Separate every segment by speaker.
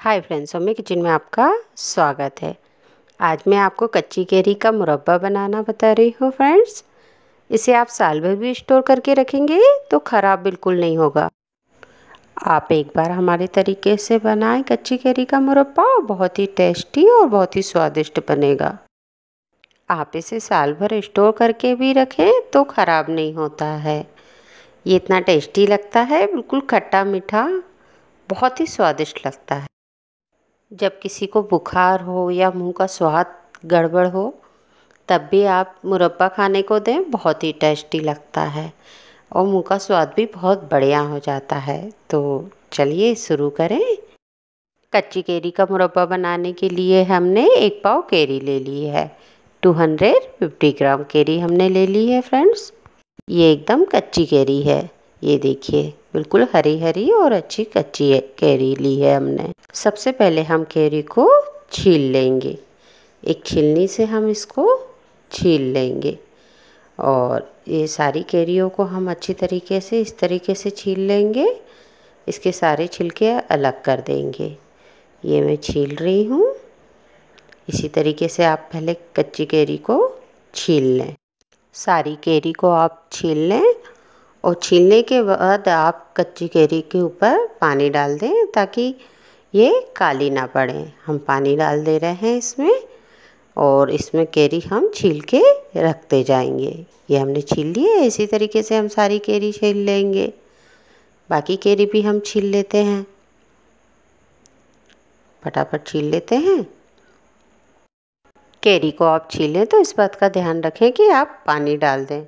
Speaker 1: hi friends सौम्य kitchen में आपका स्वागत है आज मैं आपको कच्ची केरी का मुरब्बा बनाना बता रही हूँ फ्रेंड्स इसे आप साल भर भी स्टोर करके रखेंगे तो ख़राब बिल्कुल नहीं होगा आप एक बार हमारे तरीके से बनाएं कच्ची केरी का मुरब्बा बहुत ही टेस्टी और बहुत ही स्वादिष्ट बनेगा आप इसे साल भर स्टोर करके भी रखें तो ख़राब नहीं होता है ये इतना टेस्टी लगता है बिल्कुल खट्टा मीठा बहुत ही स्वादिष्ट लगता है जब किसी को बुखार हो या मुँह का स्वाद गड़बड़ हो तब भी आप मुरब्बा खाने को दें बहुत ही टेस्टी लगता है और मुँह का स्वाद भी बहुत बढ़िया हो जाता है तो चलिए शुरू करें कच्ची केरी का मुरब्बा बनाने के लिए हमने एक पाव केरी ले ली है 250 ग्राम केरी हमने ले ली है फ्रेंड्स ये एकदम कच्ची केरी है ये देखिए बिल्कुल हरी हरी और अच्छी कच्ची कैरी ली है हमने सबसे पहले हम कैरी को छील लेंगे एक छिलनी से हम इसको छील लेंगे और ये सारी कैरियों को हम अच्छी तरीके से इस तरीके से छील लेंगे इसके सारे छिलके अलग कर देंगे ये मैं छील रही हूँ इसी तरीके से आप पहले कच्ची कैरी को छील लें सारी कैरी को आप छील लें और छीलने के बाद आप कच्ची कैरी के ऊपर पानी डाल दें ताकि ये काली ना पड़े हम पानी डाल दे रहे हैं इसमें और इसमें कैरी हम छील के रखते जाएंगे ये हमने छील लिए इसी तरीके से हम सारी कैरी छील लेंगे बाकी कैरी भी हम छील लेते हैं फटाफट छील लेते हैं कैरी को आप छीलें तो इस बात का ध्यान रखें कि आप पानी डाल दें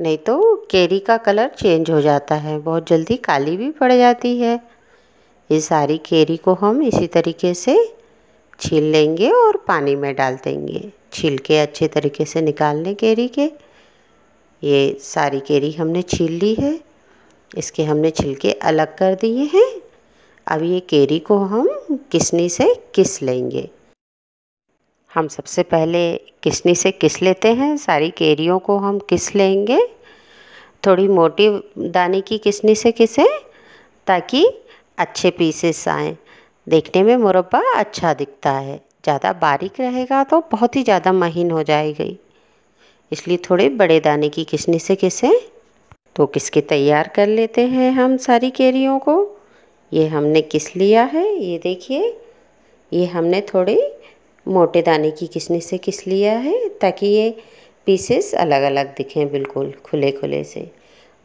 Speaker 1: नहीं तो कैरी का कलर चेंज हो जाता है बहुत जल्दी काली भी पड़ जाती है ये सारी कैरी को हम इसी तरीके से छील लेंगे और पानी में डाल देंगे छील के अच्छे तरीके से निकाल लें कैरी के ये सारी कैरी हमने छील ली है इसके हमने छिलके अलग कर दिए हैं अब ये कैरी को हम किसनी से किस लेंगे हम सबसे पहले किसनी से किस लेते हैं सारी केरियों को हम किस लेंगे थोड़ी मोटी दाने की किसनी से किसें ताकि अच्छे पीसेस आएँ देखने में मुरब्बा अच्छा दिखता है ज़्यादा बारीक रहेगा तो बहुत ही ज़्यादा महीन हो जाएगी इसलिए थोड़े बड़े दाने की किसनी से किसें तो किसके तैयार कर लेते हैं हम सारी केरियों को ये हमने किस लिया है ये देखिए ये हमने थोड़ी मोटे दाने की किसने से किस लिया है ताकि ये पीसेस अलग अलग दिखें बिल्कुल खुले खुले से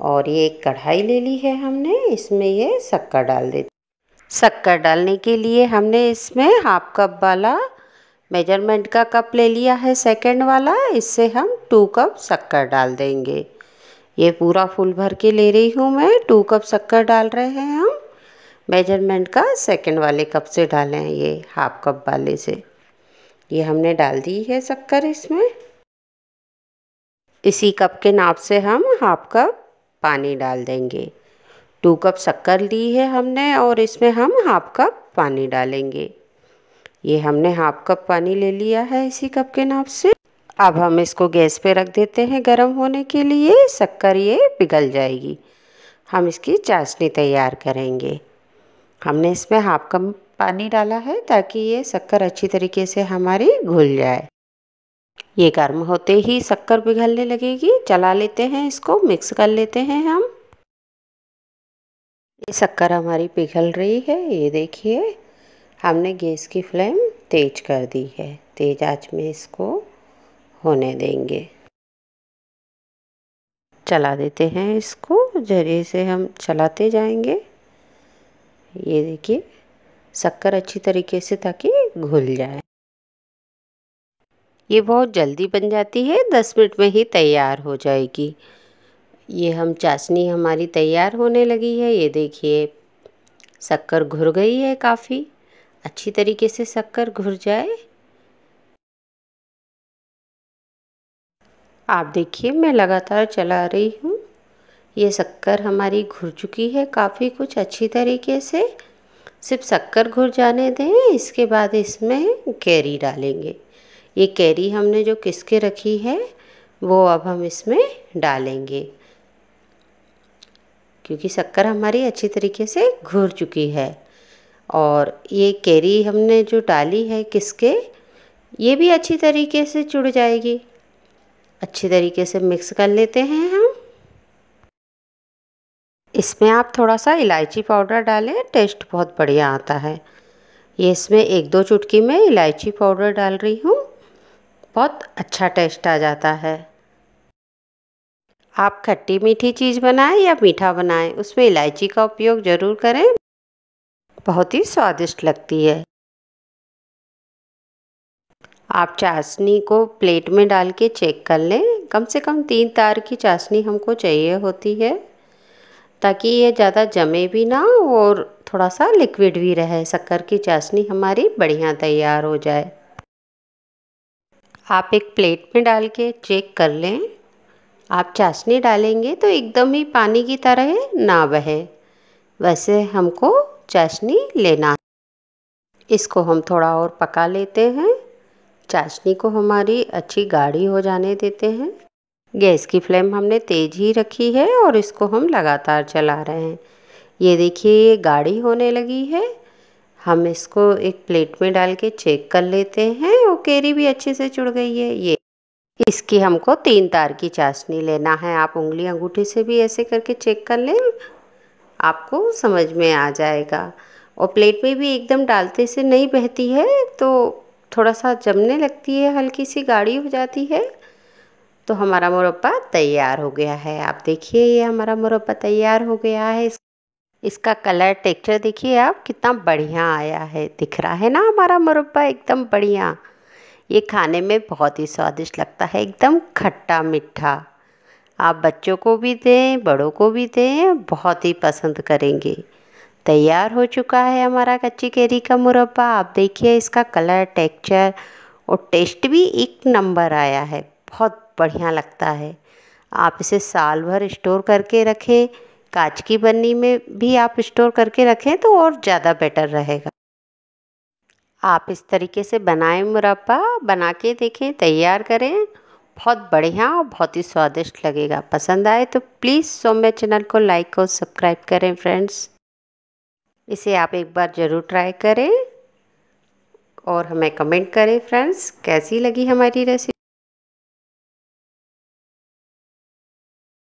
Speaker 1: और ये एक कढ़ाई ले ली है हमने इसमें ये शक्कर डाल दे शक्कर डालने के लिए हमने इसमें हाफ कप वाला मेजरमेंट का कप ले लिया है सेकंड वाला इससे हम टू कप शक्कर डाल देंगे ये पूरा फुल भर के ले रही हूँ मैं टू कप शक्कर डाल रहे हैं हम मेजरमेंट का सेकंड वाले कप से डालें ये हाफ कप वाले से ये हमने डाल दी है शक्कर इसमें इसी कप के नाप से हम हाफ कप पानी डाल देंगे टू कप शक्कर ली है हमने और इसमें हम हाफ कप पानी डालेंगे ये हमने हाफ कप पानी ले लिया है इसी कप के नाप से अब हम इसको गैस पे रख देते हैं गर्म होने के लिए शक्कर ये पिघल जाएगी हम इसकी चाशनी तैयार करेंगे हमने इसमें हाफ कप पानी डाला है ताकि ये शक्कर अच्छी तरीके से हमारी घुल जाए ये गर्म होते ही शक्कर पिघलने लगेगी चला लेते हैं इसको मिक्स कर लेते हैं हम ये शक्कर हमारी पिघल रही है ये देखिए हमने गैस की फ्लेम तेज कर दी है तेज आंच में इसको होने देंगे चला देते हैं इसको जरिए से हम चलाते जाएंगे ये देखिए शक्कर अच्छी तरीके से ताकि घुल जाए ये बहुत जल्दी बन जाती है दस मिनट में ही तैयार हो जाएगी ये हम चाशनी हमारी तैयार होने लगी है ये देखिए शक्कर घुर गई है काफ़ी अच्छी तरीके से शक्कर घुर जाए आप देखिए मैं लगातार चला रही हूँ ये शक्कर हमारी घुर चुकी है काफ़ी कुछ अच्छी तरीके से सिर्फ शक्कर घुर जाने दें इसके बाद इसमें कैरी डालेंगे ये कैरी हमने जो किसके रखी है वो अब हम इसमें डालेंगे क्योंकि शक्कर हमारी अच्छी तरीके से घुर चुकी है और ये कैरी हमने जो डाली है किसके ये भी अच्छी तरीके से जुड़ जाएगी अच्छी तरीके से मिक्स कर लेते हैं हम इसमें आप थोड़ा सा इलायची पाउडर डालें टेस्ट बहुत बढ़िया आता है ये इसमें एक दो चुटकी में इलायची पाउडर डाल रही हूँ बहुत अच्छा टेस्ट आ जाता है आप खट्टी मीठी चीज़ बनाएं या मीठा बनाएं उसमें इलायची का उपयोग ज़रूर करें बहुत ही स्वादिष्ट लगती है आप चाशनी को प्लेट में डाल के चेक कर लें कम से कम तीन तार की चाशनी हमको चाहिए होती है ताकि ये ज़्यादा जमे भी ना और थोड़ा सा लिक्विड भी रहे शक्कर की चाशनी हमारी बढ़िया तैयार हो जाए आप एक प्लेट में डाल के चेक कर लें आप चाशनी डालेंगे तो एकदम ही पानी की तरह ना बहे वैसे हमको चाशनी लेना इसको हम थोड़ा और पका लेते हैं चाशनी को हमारी अच्छी गाढ़ी हो जाने देते हैं गैस की फ्लेम हमने तेज ही रखी है और इसको हम लगातार चला रहे हैं ये देखिए ये गाढ़ी होने लगी है हम इसको एक प्लेट में डाल के चेक कर लेते हैं और केरी भी अच्छे से चुड़ गई है ये इसकी हमको तीन तार की चाशनी लेना है आप उंगली अंगूठी से भी ऐसे करके चेक कर लें आपको समझ में आ जाएगा और प्लेट में भी एकदम डालते से नहीं बहती है तो थोड़ा सा जमने लगती है हल्की सी गाढ़ी हो जाती है तो हमारा मुरब्बा तैयार हो गया है आप देखिए ये हमारा मुरब्बा तैयार हो गया है इसका कलर टेक्सचर देखिए आप कितना बढ़िया आया है दिख रहा है ना हमारा मुरब्बा एकदम बढ़िया ये खाने में बहुत ही स्वादिष्ट लगता है एकदम खट्टा मीठा आप बच्चों को भी दें बड़ों को भी दें बहुत ही पसंद करेंगे तैयार हो चुका है हमारा कच्ची कैरी का मुरब्बा आप देखिए इसका कलर टेक्सचर और टेस्ट भी एक नंबर आया है बहुत बढ़िया लगता है आप इसे साल भर स्टोर करके रखें कांच की बन्नी में भी आप स्टोर करके रखें तो और ज़्यादा बेटर रहेगा आप इस तरीके से बनाएं मुरब्बा बना के देखें तैयार करें बहुत बढ़िया और बहुत ही स्वादिष्ट लगेगा पसंद आए तो प्लीज़ सोम्य चैनल को लाइक और सब्सक्राइब करें फ्रेंड्स इसे आप एक बार ज़रूर ट्राई करें और हमें कमेंट करें फ्रेंड्स कैसी लगी हमारी रेसिपी